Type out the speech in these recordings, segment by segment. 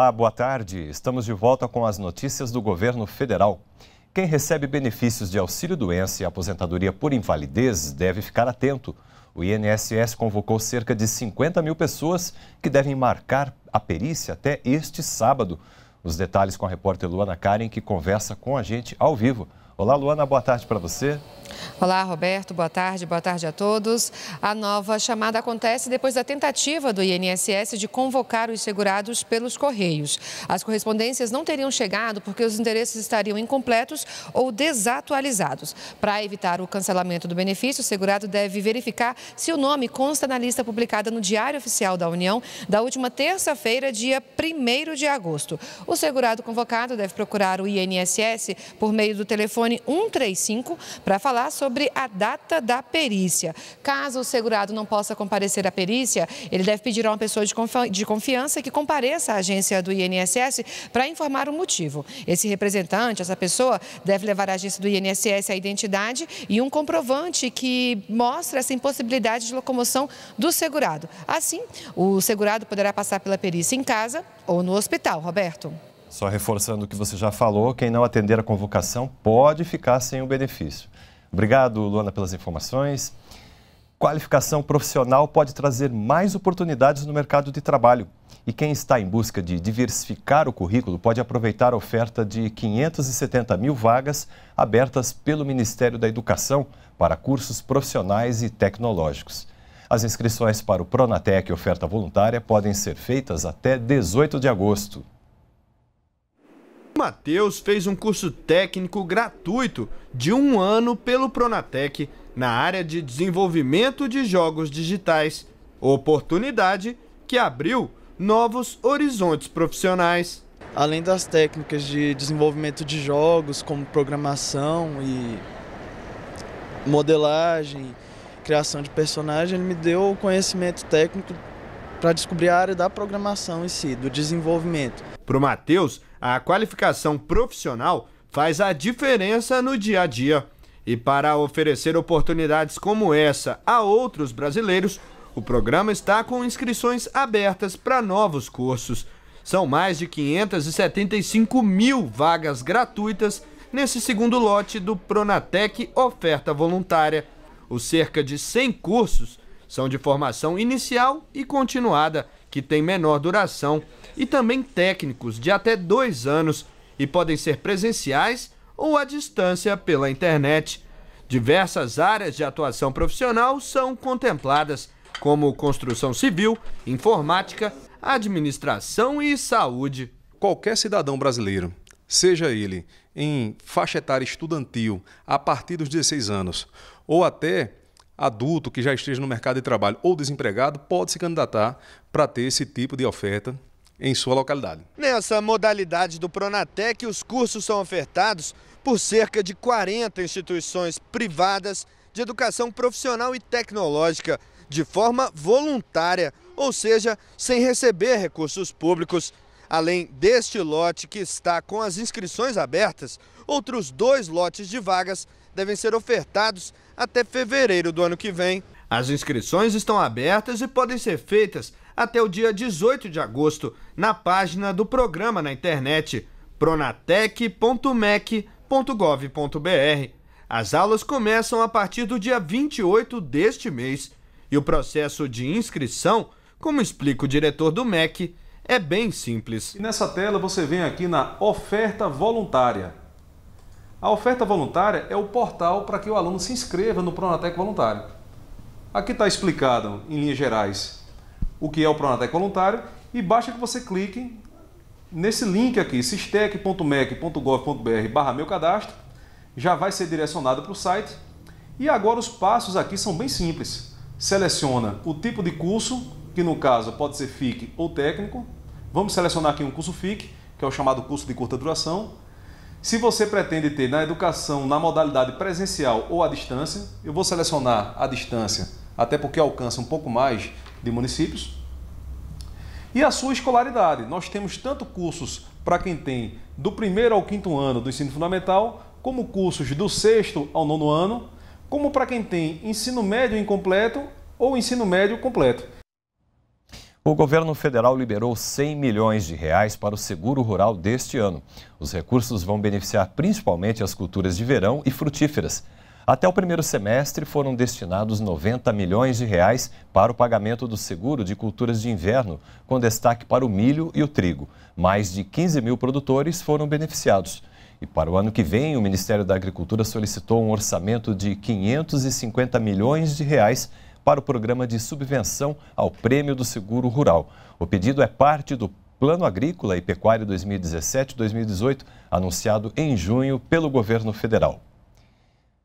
Olá, boa tarde. Estamos de volta com as notícias do governo federal. Quem recebe benefícios de auxílio doença e aposentadoria por invalidez deve ficar atento. O INSS convocou cerca de 50 mil pessoas que devem marcar a perícia até este sábado. Os detalhes com a repórter Luana Karen, que conversa com a gente ao vivo. Olá, Luana, boa tarde para você. Olá, Roberto. Boa tarde. Boa tarde a todos. A nova chamada acontece depois da tentativa do INSS de convocar os segurados pelos Correios. As correspondências não teriam chegado porque os endereços estariam incompletos ou desatualizados. Para evitar o cancelamento do benefício, o segurado deve verificar se o nome consta na lista publicada no Diário Oficial da União da última terça-feira, dia 1 de agosto. O segurado convocado deve procurar o INSS por meio do telefone 135 para falar sobre sobre a data da perícia. Caso o segurado não possa comparecer à perícia, ele deve pedir a uma pessoa de, confi de confiança que compareça à agência do INSS para informar o motivo. Esse representante, essa pessoa, deve levar à agência do INSS a identidade e um comprovante que mostra essa impossibilidade de locomoção do segurado. Assim, o segurado poderá passar pela perícia em casa ou no hospital. Roberto. Só reforçando o que você já falou, quem não atender a convocação pode ficar sem o benefício. Obrigado, Luana, pelas informações. Qualificação profissional pode trazer mais oportunidades no mercado de trabalho. E quem está em busca de diversificar o currículo pode aproveitar a oferta de 570 mil vagas abertas pelo Ministério da Educação para cursos profissionais e tecnológicos. As inscrições para o Pronatec oferta voluntária podem ser feitas até 18 de agosto. Matheus fez um curso técnico gratuito de um ano pelo Pronatec na área de desenvolvimento de jogos digitais, oportunidade que abriu novos horizontes profissionais. Além das técnicas de desenvolvimento de jogos, como programação e modelagem, criação de personagem, ele me deu o conhecimento técnico para descobrir a área da programação em si, do desenvolvimento. Para o Matheus, a qualificação profissional faz a diferença no dia a dia. E para oferecer oportunidades como essa a outros brasileiros, o programa está com inscrições abertas para novos cursos. São mais de 575 mil vagas gratuitas nesse segundo lote do Pronatec Oferta Voluntária. Os cerca de 100 cursos são de formação inicial e continuada, que tem menor duração e também técnicos de até dois anos e podem ser presenciais ou à distância pela internet. Diversas áreas de atuação profissional são contempladas, como construção civil, informática, administração e saúde. Qualquer cidadão brasileiro, seja ele em faixa etária estudantil a partir dos 16 anos ou até adulto que já esteja no mercado de trabalho ou desempregado, pode se candidatar para ter esse tipo de oferta em sua localidade. Nessa modalidade do Pronatec, os cursos são ofertados por cerca de 40 instituições privadas de educação profissional e tecnológica, de forma voluntária, ou seja, sem receber recursos públicos. Além deste lote que está com as inscrições abertas, outros dois lotes de vagas devem ser ofertados até fevereiro do ano que vem. As inscrições estão abertas e podem ser feitas até o dia 18 de agosto na página do programa na internet pronatec.mec.gov.br. As aulas começam a partir do dia 28 deste mês e o processo de inscrição, como explica o diretor do MEC, é bem simples. E nessa tela você vem aqui na oferta voluntária. A oferta voluntária é o portal para que o aluno se inscreva no Pronatec Voluntário. Aqui está explicado, em linhas gerais, o que é o Pronatec é Voluntário, e basta que você clique nesse link aqui, sistec.mec.gov.br barra meu cadastro, já vai ser direcionado para o site. E agora os passos aqui são bem simples. Seleciona o tipo de curso, que no caso pode ser FIC ou técnico. Vamos selecionar aqui um curso FIC, que é o chamado curso de curta duração. Se você pretende ter na educação na modalidade presencial ou à distância, eu vou selecionar a distância, até porque alcança um pouco mais de municípios. E a sua escolaridade. Nós temos tanto cursos para quem tem do primeiro ao quinto ano do ensino fundamental, como cursos do sexto ao nono ano, como para quem tem ensino médio incompleto ou ensino médio completo. O governo federal liberou 100 milhões de reais para o seguro rural deste ano. Os recursos vão beneficiar principalmente as culturas de verão e frutíferas. Até o primeiro semestre foram destinados 90 milhões de reais para o pagamento do seguro de culturas de inverno, com destaque para o milho e o trigo. Mais de 15 mil produtores foram beneficiados. E para o ano que vem, o Ministério da Agricultura solicitou um orçamento de 550 milhões de reais para o programa de subvenção ao Prêmio do Seguro Rural. O pedido é parte do Plano Agrícola e Pecuário 2017-2018, anunciado em junho pelo governo federal.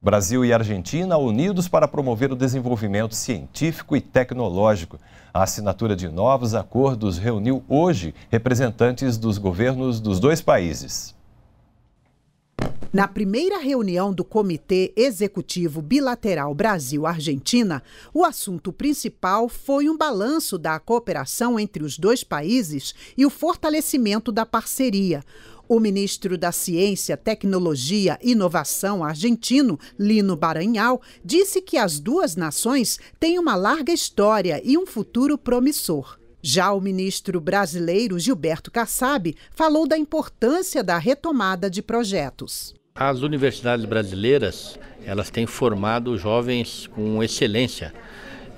Brasil e Argentina unidos para promover o desenvolvimento científico e tecnológico. A assinatura de novos acordos reuniu hoje representantes dos governos dos dois países. Na primeira reunião do Comitê Executivo Bilateral Brasil-Argentina, o assunto principal foi um balanço da cooperação entre os dois países e o fortalecimento da parceria. O ministro da Ciência, Tecnologia e Inovação argentino, Lino Baranhal, disse que as duas nações têm uma larga história e um futuro promissor. Já o ministro brasileiro Gilberto Kassab falou da importância da retomada de projetos. As universidades brasileiras, elas têm formado jovens com excelência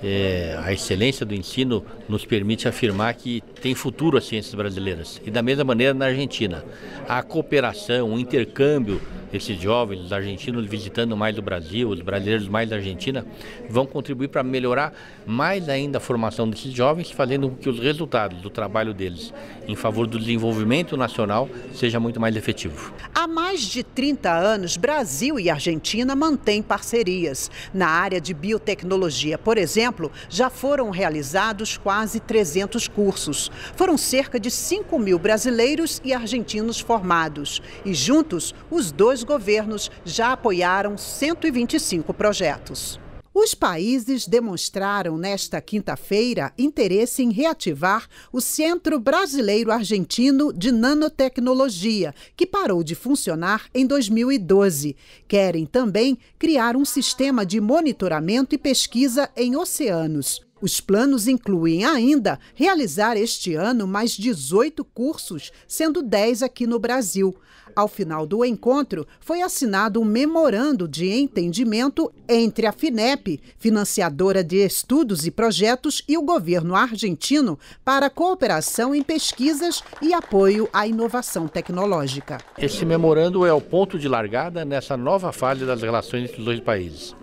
é, a excelência do ensino nos permite afirmar que tem futuro as ciências brasileiras e da mesma maneira na Argentina. A cooperação, o intercâmbio esses jovens, os argentinos visitando mais o Brasil, os brasileiros mais da Argentina, vão contribuir para melhorar mais ainda a formação desses jovens, fazendo com que os resultados do trabalho deles em favor do desenvolvimento nacional seja muito mais efetivo. Há mais de 30 anos, Brasil e Argentina mantêm parcerias. Na área de biotecnologia, por exemplo, já foram realizados quase 300 cursos. Foram cerca de 5 mil brasileiros e argentinos formados. E juntos, os dois dois governos já apoiaram 125 projetos. Os países demonstraram nesta quinta-feira interesse em reativar o Centro Brasileiro Argentino de Nanotecnologia, que parou de funcionar em 2012. Querem também criar um sistema de monitoramento e pesquisa em oceanos. Os planos incluem ainda realizar este ano mais 18 cursos, sendo 10 aqui no Brasil. Ao final do encontro, foi assinado um memorando de entendimento entre a FINEP, financiadora de estudos e projetos, e o governo argentino para cooperação em pesquisas e apoio à inovação tecnológica. Esse memorando é o ponto de largada nessa nova fase das relações entre os dois países.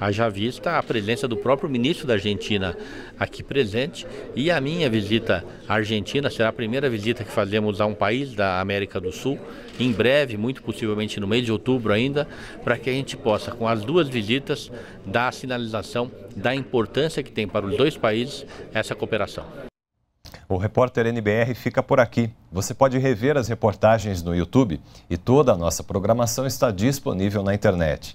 Haja vista a presença do próprio ministro da Argentina aqui presente e a minha visita à Argentina será a primeira visita que fazemos a um país da América do Sul, em breve, muito possivelmente no mês de outubro ainda, para que a gente possa, com as duas visitas, dar a sinalização da importância que tem para os dois países essa cooperação. O repórter NBR fica por aqui. Você pode rever as reportagens no YouTube e toda a nossa programação está disponível na internet.